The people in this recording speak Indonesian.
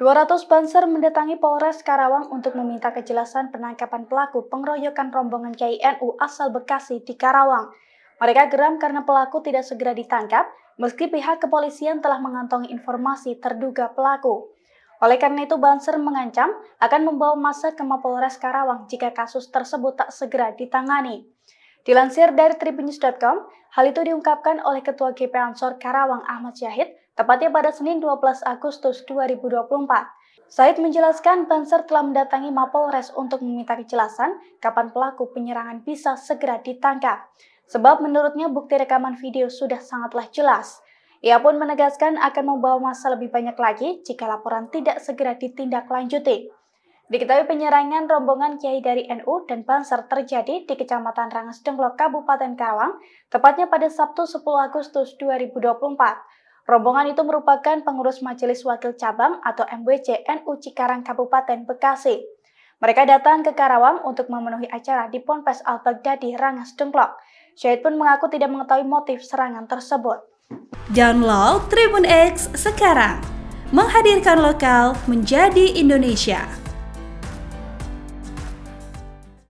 200 Banser mendatangi Polres Karawang untuk meminta kejelasan penangkapan pelaku pengeroyokan rombongan KNU asal Bekasi di Karawang. Mereka geram karena pelaku tidak segera ditangkap, meski pihak kepolisian telah mengantongi informasi terduga pelaku. Oleh karena itu, Banser mengancam akan membawa masa ke Mapolres Karawang jika kasus tersebut tak segera ditangani. Dilansir dari tribunews.com, hal itu diungkapkan oleh Ketua GP Ansor Karawang Ahmad Syahid tepatnya pada Senin 12 Agustus 2024. Said menjelaskan Banser telah mendatangi Mapolres untuk meminta kejelasan kapan pelaku penyerangan bisa segera ditangkap. Sebab menurutnya bukti rekaman video sudah sangatlah jelas. Ia pun menegaskan akan membawa masa lebih banyak lagi jika laporan tidak segera ditindaklanjuti. Diketahui penyerangan rombongan kiai dari NU dan Banser terjadi di Kecamatan Rangas Denglok, Kabupaten Karawang, tepatnya pada Sabtu 10 Agustus 2024. Rombongan itu merupakan pengurus Majelis Wakil Cabang atau MWC NU Cikarang Kabupaten Bekasi. Mereka datang ke Karawang untuk memenuhi acara di Ponpes Al-Baghdadi, Rangas Dengklok. Syahid pun mengaku tidak mengetahui motif serangan tersebut. Download Tribun X sekarang. Menghadirkan lokal menjadi Indonesia.